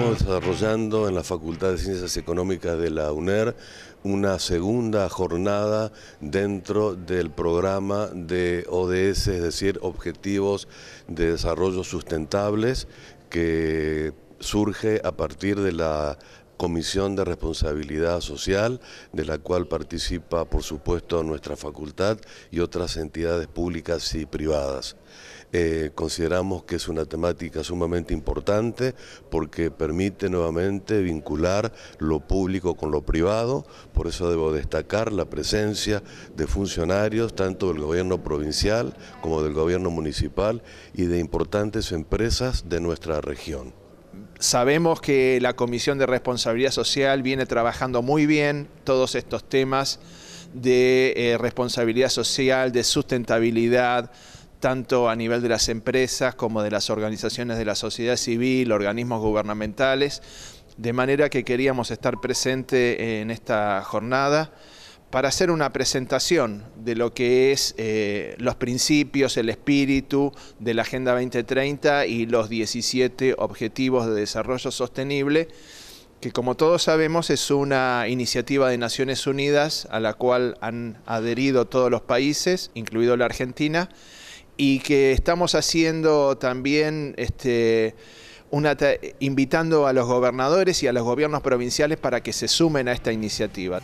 Estamos desarrollando en la Facultad de Ciencias Económicas de la UNER una segunda jornada dentro del programa de ODS, es decir, Objetivos de Desarrollo Sustentables, que surge a partir de la Comisión de Responsabilidad Social, de la cual participa, por supuesto, nuestra facultad y otras entidades públicas y privadas. Eh, consideramos que es una temática sumamente importante porque permite nuevamente vincular lo público con lo privado, por eso debo destacar la presencia de funcionarios tanto del gobierno provincial como del gobierno municipal y de importantes empresas de nuestra región. Sabemos que la Comisión de Responsabilidad Social viene trabajando muy bien todos estos temas de eh, responsabilidad social, de sustentabilidad, tanto a nivel de las empresas como de las organizaciones de la sociedad civil, organismos gubernamentales, de manera que queríamos estar presente en esta jornada para hacer una presentación de lo que es eh, los principios, el espíritu de la Agenda 2030 y los 17 Objetivos de Desarrollo Sostenible, que como todos sabemos es una iniciativa de Naciones Unidas a la cual han adherido todos los países, incluido la Argentina, y que estamos haciendo también este, invitando a los gobernadores y a los gobiernos provinciales para que se sumen a esta iniciativa.